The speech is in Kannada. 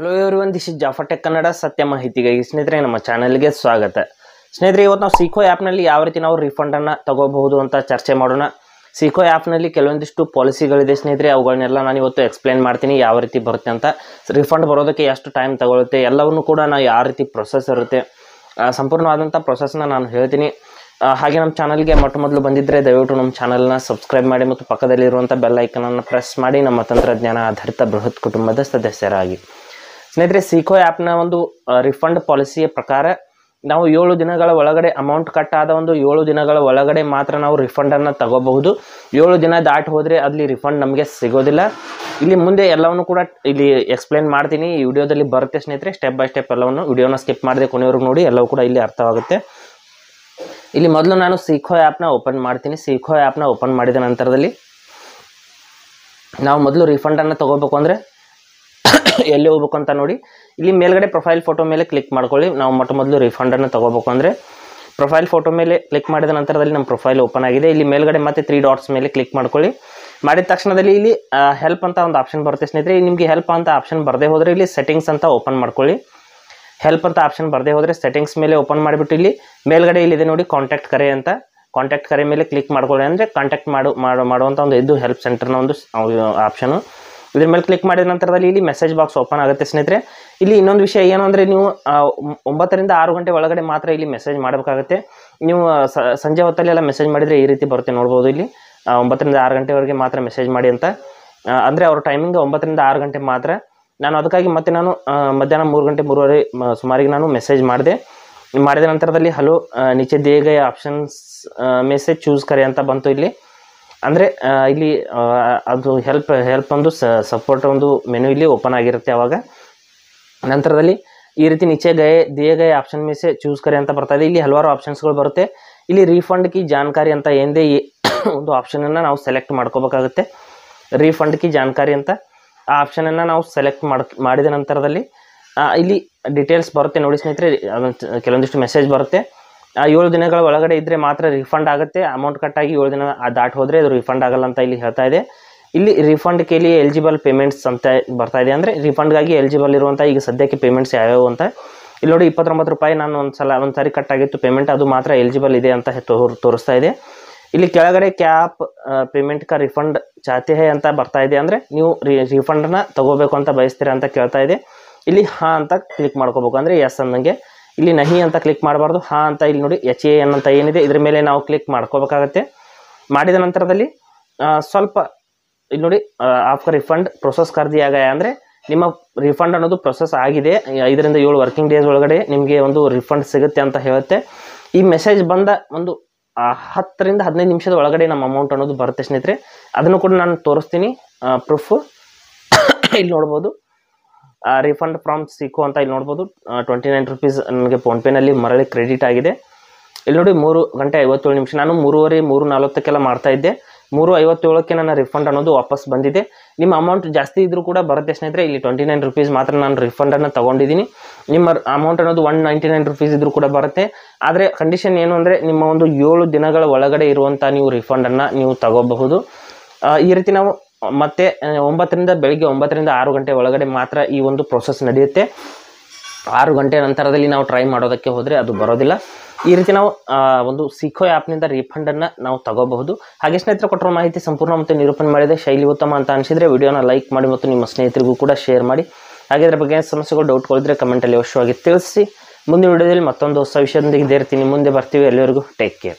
ಹಲೋ ಇವರು ಒಂದು ದಿಸ್ ಜಾಫರ್ ಟೆಕ್ ಕನ್ನಡ ಸತ್ಯ ಮಾಹಿತಿಗಾಗಿ ಸ್ನೇಹಿತರೆ ನಮ್ಮ ಚಾನಲ್ಗೆ ಸ್ವಾಗತ ಸ್ನೇಹಿತರೆ ಇವತ್ತು ನಾವು ಸಿಖೋ ಆ್ಯಪ್ನಲ್ಲಿ ಯಾವ ರೀತಿ ನಾವು ರಿಫಂಡನ್ನು ತಗೋಬಹುದು ಅಂತ ಚರ್ಚೆ ಮಾಡೋಣ ಸಿಖೋ ಆ್ಯಪ್ನಲ್ಲಿ ಕೆಲವೊಂದಿಷ್ಟು ಪಾಲಿಸಿಗಳಿದೆ ಸ್ನೇಹಿತರೆ ಅವುಗಳನ್ನೆಲ್ಲ ನಾನು ಇವತ್ತು ಎಕ್ಸ್ಪ್ಲೇನ್ ಮಾಡ್ತೀನಿ ಯಾವ ರೀತಿ ಬರುತ್ತೆ ಅಂತ ರಿಫಂಡ್ ಬರೋದಕ್ಕೆ ಎಷ್ಟು ಟೈಮ್ ತಗೊಳುತ್ತೆ ಎಲ್ಲವನ್ನು ಕೂಡ ನಾವು ಯಾವ ರೀತಿ ಪ್ರೊಸೆಸ್ ಇರುತ್ತೆ ಸಂಪೂರ್ಣವಾದಂಥ ಪ್ರೊಸೆಸ್ನ ನಾನು ಹೇಳ್ತೀನಿ ಹಾಗೆ ನಮ್ಮ ಚಾನಲ್ಗೆ ಮೊಟ್ಟ ಮೊದಲು ಬಂದಿದ್ದರೆ ದಯವಿಟ್ಟು ನಮ್ಮ ಚಾನಲ್ನ ಸಬ್ಸ್ಕ್ರೈಬ್ ಮಾಡಿ ಮತ್ತು ಪಕ್ಕದಲ್ಲಿರುವಂಥ ಬೆಲ್ ಐಕನನ್ನು ಪ್ರೆಸ್ ಮಾಡಿ ನಮ್ಮ ತಂತ್ರಜ್ಞಾನ ಆಧಾರಿತ ಬೃಹತ್ ಕುಟುಂಬದ ಸದಸ್ಯರಾಗಿ ಸ್ನೇಹಿತರೆ ಸಿಖೋ ಆ್ಯಪ್ನ ಒಂದು ರಿಫಂಡ್ ಪಾಲಿಸಿಯ ಪ್ರಕಾರ ನಾವು ಏಳು ದಿನಗಳ ಒಳಗಡೆ ಅಮೌಂಟ್ ಕಟ್ ಆದ ಒಂದು ಏಳು ದಿನಗಳ ಒಳಗಡೆ ಮಾತ್ರ ನಾವು ರಿಫಂಡನ್ನು ತಗೋಬಹುದು ಏಳು ದಿನ ದಾಟಿ ಹೋದರೆ ಅಲ್ಲಿ ರಿಫಂಡ್ ನಮಗೆ ಸಿಗೋದಿಲ್ಲ ಇಲ್ಲಿ ಮುಂದೆ ಎಲ್ಲವನ್ನು ಕೂಡ ಇಲ್ಲಿ ಎಕ್ಸ್ಪ್ಲೇನ್ ಮಾಡ್ತೀನಿ ಈ ವಿಡಿಯೋದಲ್ಲಿ ಬರುತ್ತೆ ಸ್ನೇಹಿತರೆ ಸ್ಟೆಪ್ ಬೈ ಸ್ಟೆಪ್ ಎಲ್ಲವನ್ನು ವಿಡಿಯೋನ ಸ್ಕಿಪ್ ಮಾಡಿದೆ ಕೊನೆಯವ್ರಿಗೆ ನೋಡಿ ಎಲ್ಲವೂ ಕೂಡ ಇಲ್ಲಿ ಅರ್ಥವಾಗುತ್ತೆ ಇಲ್ಲಿ ಮೊದಲು ನಾನು ಸಿಖೋ ಆ್ಯಪ್ನ ಓಪನ್ ಮಾಡ್ತೀನಿ ಸಿಖೋ ಆ್ಯಪ್ನ ಓಪನ್ ಮಾಡಿದ ನಂತರದಲ್ಲಿ ನಾವು ಮೊದಲು ರಿಫಂಡನ್ನು ತೊಗೋಬೇಕು ಅಂದರೆ ಎಲ್ಲಿ ಹೋಗ್ಬೇಕು ಅಂತ ನೋಡಿ ಇಲ್ಲಿ ಮೇಲ್ಗಡೆ ಪ್ರೊಫೈಲ್ ಫೋಟೋ ಮೇಲೆ ಕ್ಲಿಕ್ ಮಾಡ್ಕೊಳ್ಳಿ ನಾವು ಮೊಟ್ಟ ಮೊದಲು ರಿಫಂಡನ್ನು ತೊಗೋಬೇಕು ಅಂದರೆ ಪ್ರೊಫೈಲ್ ಫೋಟೋ ಮೇಲೆ ಕ್ಲಿಕ್ ಮಾಡಿದ ನಂತರದಲ್ಲಿ ನಮ್ಮ ಪ್ರೊಫೈಲ್ ಓಪನ್ ಆಗಿದೆ ಇಲ್ಲಿ ಮೇಲ್ಗಡೆ ಮತ್ತೆ ತ್ರೀ ಡಾಟ್ಸ್ ಮೇಲೆ ಕ್ಲಿಕ್ ಮಾಡ್ಕೊಳ್ಳಿ ಮಾಡಿದ ತಕ್ಷಣದಲ್ಲಿ ಇಲ್ಲಿ ಹೆಲ್ಪ್ ಅಂತ ಒಂದು ಆಪ್ಷನ್ ಬರುತ್ತೆ ಸ್ನೇಹಿತರೆ ನಿಮಗೆ ಹೆಲ್ಪ್ ಅಂತ ಆಪ್ಷನ್ ಬರದೇ ಹೋದರೆ ಇಲ್ಲಿ ಸೆಟ್ಟಿಂಗ್ಸ್ ಅಂತ ಓಪನ್ ಮಾಡ್ಕೊಳ್ಳಿ ಹೆಲ್ಪ್ ಅಂತ ಆಪ್ಷನ್ ಬರದೇ ಹೋದರೆ ಸೆಟ್ಟಿಂಗ್ಸ್ ಮೇಲೆ ಓಪನ್ ಮಾಡಿಬಿಟ್ಟು ಇಲ್ಲಿ ಮೇಲ್ಗಡೆ ಇಲ್ಲಿದೆ ನೋಡಿ ಕಾಂಟ್ಯಾಕ್ಟ್ ಕರೆ ಅಂತ ಕಾಂಟ್ಯಾಕ್ಟ್ ಕರೆ ಮೇಲೆ ಕ್ಲಿಕ್ ಮಾಡ್ಕೊಳ್ಳಿ ಅಂದರೆ ಕಾಂಟ್ಯಾಕ್ಟ್ ಮಾಡು ಮಾಡುವಂಥ ಒಂದು ಇದು ಹೆಲ್ಪ್ ಸೆಂಟರ್ನ ಒಂದು ಆಪ್ಷನು ಇದ್ರ ಮೇಲೆ ಕ್ಲಿಕ್ ಮಾಡಿದ ನಂತರದಲ್ಲಿ ಇಲ್ಲಿ ಮೆಸೇಜ್ ಬಾಕ್ಸ್ ಓಪನ್ ಆಗುತ್ತೆ ಸ್ನೇಹಿತರೆ ಇಲ್ಲಿ ಇನ್ನೊಂದು ವಿಷಯ ಏನು ಅಂದರೆ ನೀವು ಒಂಬತ್ತರಿಂದ ಆರು ಗಂಟೆ ಒಳಗಡೆ ಮಾತ್ರ ಇಲ್ಲಿ ಮೆಸೇಜ್ ಮಾಡಬೇಕಾಗುತ್ತೆ ನೀವು ಸಂಜೆ ಹೊತ್ತಲ್ಲಿ ಎಲ್ಲ ಮೆಸೇಜ್ ಮಾಡಿದರೆ ಈ ರೀತಿ ಬರುತ್ತೆ ನೋಡ್ಬೋದು ಇಲ್ಲಿ ಒಂಬತ್ತರಿಂದ ಆರು ಗಂಟೆವರೆಗೆ ಮಾತ್ರ ಮೆಸೇಜ್ ಮಾಡಿ ಅಂತ ಅಂದರೆ ಅವ್ರ ಟೈಮಿಂಗ್ ಒಂಬತ್ತರಿಂದ ಆರು ಗಂಟೆ ಮಾತ್ರ ನಾನು ಅದಕ್ಕಾಗಿ ಮತ್ತೆ ನಾನು ಮಧ್ಯಾಹ್ನ ಮೂರು ಗಂಟೆ ಮೂರುವರೆ ಸುಮಾರಿಗೆ ನಾನು ಮೆಸೇಜ್ ಮಾಡಿದೆ ಮಾಡಿದ ನಂತರದಲ್ಲಿ ಹಲೋ ನಿಚೆ ದೇಗ ಆಪ್ಷನ್ಸ್ ಮೆಸೇಜ್ ಚೂಸ್ ಕರೆ ಅಂತ ಬಂತು ಇಲ್ಲಿ ಅಂದರೆ ಇಲ್ಲಿ ಅದು ಹೆಲ್ಪ್ ಹೆಲ್ಪ್ ಒಂದು ಸಪೋರ್ಟ್ ಒಂದು ಮೆನು ಇಲ್ಲಿ ಓಪನ್ ಆಗಿರುತ್ತೆ ಅವಾಗ ನಂತರದಲ್ಲಿ ಈ ರೀತಿ ನಿಚೆ ಗಯೆ ದಿಯೆ ಗಯೆ ಆಪ್ಷನ್ ಮೀಸೆ ಚೂಸ್ ಕರೆ ಅಂತ ಬರ್ತದೆ ಇಲ್ಲಿ ಹಲವಾರು ಆಪ್ಷನ್ಸ್ಗಳು ಬರುತ್ತೆ ಇಲ್ಲಿ ರೀಫಂಡ್ ಕಿ ಜಾನ್ಕಾರಿ ಅಂತ ಏನಿದೆ ಈ ಒಂದು ಆಪ್ಷನನ್ನು ನಾವು ಸೆಲೆಕ್ಟ್ ಮಾಡ್ಕೋಬೇಕಾಗುತ್ತೆ ರೀಫಂಡ್ ಕಿ ಜಾನ್ಕಾರಿ ಅಂತ ಆ ಆಪ್ಷನನ್ನು ನಾವು ಸೆಲೆಕ್ಟ್ ಮಾಡಿದ ನಂತರದಲ್ಲಿ ಇಲ್ಲಿ ಡೀಟೇಲ್ಸ್ ಬರುತ್ತೆ ನೋಡಿ ಸ್ನೇಹಿತರೆ ಕೆಲವೊಂದಿಷ್ಟು ಮೆಸೇಜ್ ಬರುತ್ತೆ ಆ ಏಳು ದಿನಗಳ ಒಳಗಡೆ ಇದ್ದರೆ ಮಾತ್ರ ರಿಫಂಡ್ ಆಗುತ್ತೆ ಅಮೌಂಟ್ ಕಟ್ಟಾಗಿ ಏಳು ದಿನ ದಾಟಿ ಹೋದರೆ ಅದು ರಿಫಂಡ್ ಆಗಲ್ಲ ಅಂತ ಇಲ್ಲಿ ಹೇಳ್ತಾ ಇದೆ ಇಲ್ಲಿ ರಿಫಂಡ್ ಕೇಳಿ ಎಲಿಜಿಬಲ್ ಪೇಮೆಂಟ್ಸ್ ಅಂತ ಬರ್ತಾ ಇದೆ ಅಂದರೆ ರಿಫಂಡ್ಗಾಗಿ ಎಲಿಜಿಬಲ್ ಇರುವಂಥ ಈಗ ಸದ್ಯಕ್ಕೆ ಪೇಮೆಂಟ್ಸ್ ಯಾವ್ಯಾವ ಅಂತ ಇಲ್ಲಿ ನೋಡಿ ಇಪ್ಪತ್ತೊಂಬತ್ತು ರೂಪಾಯಿ ನಾನು ಒಂದು ಸಲ ಒಂದು ಸಾರಿ ಕಟ್ ಆಗಿತ್ತು ಪೇಮೆಂಟ್ ಅದು ಮಾತ್ರ ಎಲಿಜಿಬಲ್ ಇದೆ ಅಂತ ತೋರಿಸ್ತಾ ಇದೆ ಇಲ್ಲಿ ಕೆಳಗಡೆ ಕ್ಯಾಪ್ ಪೇಮೆಂಟ್ ಕ ರಿಫಂಡ್ ಚಾತಿ ಹೇ ಅಂತ ಬರ್ತಾ ಇದೆ ಅಂದರೆ ನೀವು ರಿಫಂಡ್ ರಿಫಂಡನ್ನ ತಗೋಬೇಕು ಅಂತ ಬಯಸ್ತೀರಾ ಅಂತ ಕೇಳ್ತಾ ಇದೆ ಇಲ್ಲಿ ಹಾಂ ಅಂತ ಕ್ಲಿಕ್ ಮಾಡ್ಕೋಬೇಕು ಅಂದರೆ ಎಸ್ ಅಂದಂಗೆ ಇಲ್ಲಿ ನಹಿ ಅಂತ ಕ್ಲಿಕ್ ಮಾಡಬಾರ್ದು ಹಾ ಅಂತ ಇಲ್ಲಿ ನೋಡಿ ಎಚ್ ಎ ಎನ್ ಅಂತ ಏನಿದೆ ಇದ್ರ ಮೇಲೆ ನಾವು ಕ್ಲಿಕ್ ಮಾಡ್ಕೋಬೇಕಾಗತ್ತೆ ಮಾಡಿದ ನಂತರದಲ್ಲಿ ಸ್ವಲ್ಪ ಇಲ್ಲಿ ನೋಡಿ ಆಫ್ಟರ್ ರಿಫಂಡ್ ಪ್ರೊಸೆಸ್ ಖರೀದಿಯಾಗ ಆಗ ಅಂದರೆ ನಿಮ್ಮ ರಿಫಂಡ್ ಅನ್ನೋದು ಪ್ರೊಸೆಸ್ ಆಗಿದೆ ಐದರಿಂದ ಏಳು ವರ್ಕಿಂಗ್ ಡೇಸ್ ಒಳಗಡೆ ನಿಮಗೆ ಒಂದು ರಿಫಂಡ್ ಸಿಗುತ್ತೆ ಅಂತ ಹೇಳುತ್ತೆ ಈ ಮೆಸೇಜ್ ಬಂದ ಒಂದು ಹತ್ತರಿಂದ ಹದಿನೈದು ನಿಮಿಷದ ಒಳಗಡೆ ನಮ್ಮ ಅಮೌಂಟ್ ಅನ್ನೋದು ಬರುತ್ತೆ ಸ್ನೇಹಿತರೆ ಅದನ್ನು ಕೂಡ ನಾನು ತೋರಿಸ್ತೀನಿ ಪ್ರೂಫ್ ಇಲ್ಲಿ ನೋಡ್ಬೋದು ರಿಫಂಡ್ ಫ್ರಮ್ ಸಿಕ್ಕು ಅಂತ ಇಲ್ಲಿ ನೋಡ್ಬೋದು ಟ್ವೆಂಟಿ ನೈನ್ ರುಪೀಸ್ ನನಗೆ ಫೋನ್ಪೇನಲ್ಲಿ ಮರಳಿ ಕ್ರೆಡಿಟ್ ಆಗಿದೆ ಇಲ್ಲಿ ನೋಡಿ ಮೂರು ಗಂಟೆ ಐವತ್ತೇಳು ನಿಮಿಷ ನಾನು ಮೂರುವರೆ ಮೂರು ಮಾಡ್ತಾ ಇದ್ದೆ ಮೂರು ಐವತ್ತೇಳಕ್ಕೆ ನನ್ನ ರಿಫಂಡ್ ಅನ್ನೋದು ವಾಪಸ್ ಬಂದಿದೆ ನಿಮ್ಮ ಅಮೌಂಟ್ ಜಾಸ್ತಿ ಇದ್ದರೂ ಕೂಡ ಬರುತ್ತೆ ಸ್ನೇಹಿತರೆ ಇಲ್ಲಿ ಟ್ವೆಂಟಿ ನೈನ್ ರುಪೀಸ್ ಮಾತ್ರ ನಾನು ರಿಫಂಡನ್ನು ತಗೊಂಡಿದ್ದೀನಿ ನಿಮ್ಮ ಅಮೌಂಟ್ ಅನ್ನೋದು ಒನ್ ನೈಂಟಿ ನೈನ್ ರುಪೀಸ್ ಇದ್ರೂ ಕೂಡ ಬರುತ್ತೆ ಆದರೆ ಕಂಡೀಷನ್ ಏನು ಅಂದರೆ ನಿಮ್ಮ ಒಂದು ಏಳು ದಿನಗಳ ಒಳಗಡೆ ಇರುವಂಥ ನೀವು ರಿಫಂಡನ್ನು ನೀವು ತಗೋಬಹುದು ಈ ರೀತಿ ನಾವು ಮತ್ತೆ ಒಂಬತ್ತರಿಂದ ಬೆಳಗ್ಗೆ ಒಂಬತ್ತರಿಂದ ಆರು ಗಂಟೆ ಒಳಗಡೆ ಮಾತ್ರ ಈ ಒಂದು ಪ್ರೊಸೆಸ್ ನಡೆಯುತ್ತೆ ಆರು ಗಂಟೆ ನಂತರದಲ್ಲಿ ನಾವು ಟ್ರೈ ಮಾಡೋದಕ್ಕೆ ಹೋದರೆ ಅದು ಬರೋದಿಲ್ಲ ಈ ರೀತಿ ನಾವು ಒಂದು ಸಿಖೋ ಆ್ಯಪ್ನಿಂದ ರೀಫಂಡನ್ನು ನಾವು ತಗೋಬಹುದು ಹಾಗೆ ಸ್ನೇಹಿತರು ಕೊಟ್ಟಿರೋ ಮಾಹಿತಿ ಸಂಪೂರ್ಣ ಮತ್ತು ನಿರೂಪಣೆ ಮಾಡಿದೆ ಶೈಲಿ ಉತ್ತಮ ಅಂತ ಅನಿಸಿದರೆ ವಿಡಿಯೋನ ಲೈಕ್ ಮಾಡಿ ಮತ್ತು ನಿಮ್ಮ ಸ್ನೇಹಿತರಿಗೂ ಕೂಡ ಶೇರ್ ಮಾಡಿ ಹಾಗೆ ಇದ್ರ ಬಗ್ಗೆ ಸಮಸ್ಯೆಗಳು ಡೌಟ್ ಡೌಟ್ಗಳಿದ್ರೆ ಕಮೆಂಟಲ್ಲಿ ಅವಶ್ಯವಾಗಿ ತಿಳಿಸಿ ಮುಂದಿನ ವಿಡಿಯೋದಲ್ಲಿ ಮತ್ತೊಂದು ಹೊಸ ವಿಷಯದೊಂದಿಗೆ ಇದೇ ಇರ್ತೀನಿ ಮುಂದೆ ಬರ್ತೀವಿ ಎಲ್ಲರಿಗೂ ಟೇಕ್ ಕೇರ್